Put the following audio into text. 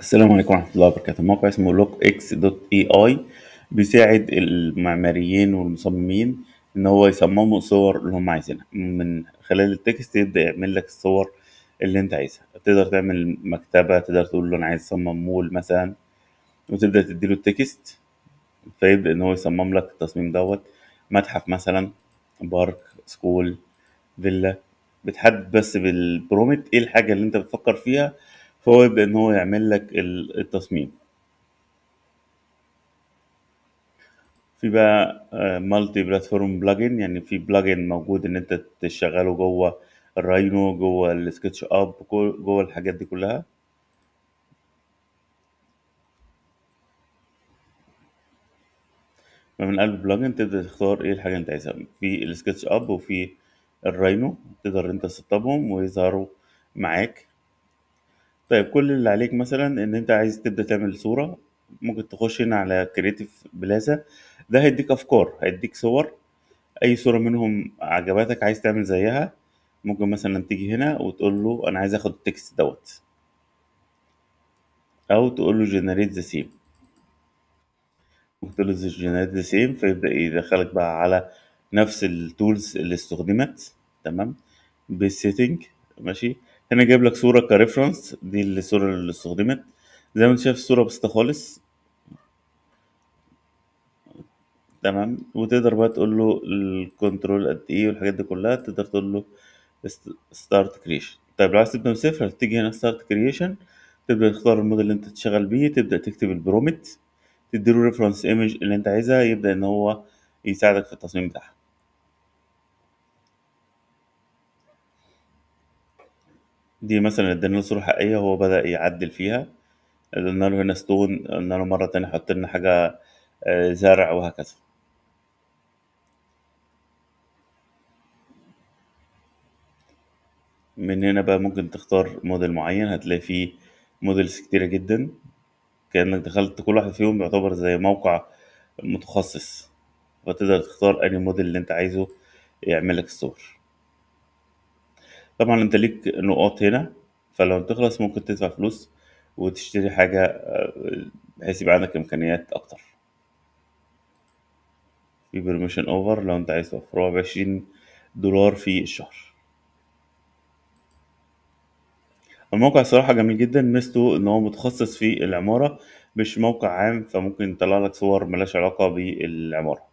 السلام عليكم ورحمة الله وبركاته موقع اسمه لوك اكس دوت اي اي بيساعد المعماريين والمصممين ان هو يصمموا صور اللي هم عايزينها من خلال التكست يبدأ يعمل لك الصور اللي انت عايزها تقدر تعمل مكتبة تقدر تقول له انا عايز اصمم مول مثلا وتبدأ تديله التكست فيبدأ ان هو يصمم لك التصميم دوت متحف مثلا بارك سكول فيلا بتحدد بس بالبرومت ايه الحاجة اللي انت بتفكر فيها فهو يبدأ إن هو يعمل لك التصميم في بقى مالتي بلاتفورم بلجن يعني في بلجن موجود إن أنت تشغله جوه الراينو جوه السكتش أب جوه الحاجات دي كلها فمن قلب البلجن تبدأ تختار ايه الحاجة اللي انت عايزها في السكتش اب وفي الراينو تقدر انت تسطبهم ويظهروا معاك طيب كل اللي عليك مثلًا إن أنت عايز تبدأ تعمل صورة، ممكن تخش هنا على creative بلازا ده هيدّيك أفكار، هيدّيك صور، أي صورة منهم عجبتك عايز تعمل زيها، ممكن مثلًا تيجي هنا وتقول له أنا عايز آخد التكست دوت أو تقول له جنريت ذا سيم ممكن تقول له جنريت ذا سيم فيبدأ يدخّلك بقى على نفس التولز اللي استخدمت تمام، بالسيتنج ماشي. هنا جايب لك صوره كريفرنس دي الصوره اللي استخدمت زي ما انت شايف الصوره بسيطه خالص تمام وتقدر بقى تقول له الكنترول قد ايه والحاجات دي كلها تقدر تقول له ستارت كريشن طيب لو عايز تبدا من صفر هتيجي هنا ستارت كريشن تبدا تختار الموديل اللي انت تشتغل بيه تبدا تكتب البرومت تديله ريفرنس ايمج اللي انت عايزها يبدا ان هو يساعدك في التصميم بتاعها دي مثلا اداني له صورة حقيقية هو بدأ يعدل فيها قلنا له هنا ستون قلنا له مرة تانية حط لنا حاجة آه، زرع وهكذا من هنا بقى ممكن تختار موديل معين هتلاقي فيه موديلز كتيرة جدا كأنك دخلت كل واحد فيهم يعتبر زي موقع متخصص وتقدر تختار أي موديل اللي أنت عايزه يعملك الصور طبعًا أنت ليك نقاط هنا، فلو بتخلص ممكن تدفع فلوس وتشتري حاجة آه، بحيث يبقى عندك إمكانيات أكتر. في برميشن أوفر لو أنت عايز توفّرها دولار في الشهر. الموقع الصراحة جميل جدًا، ميزته إن هو متخصص في العمارة، مش موقع عام، فممكن يطلّع لك صور ملهاش علاقة بالعمارة.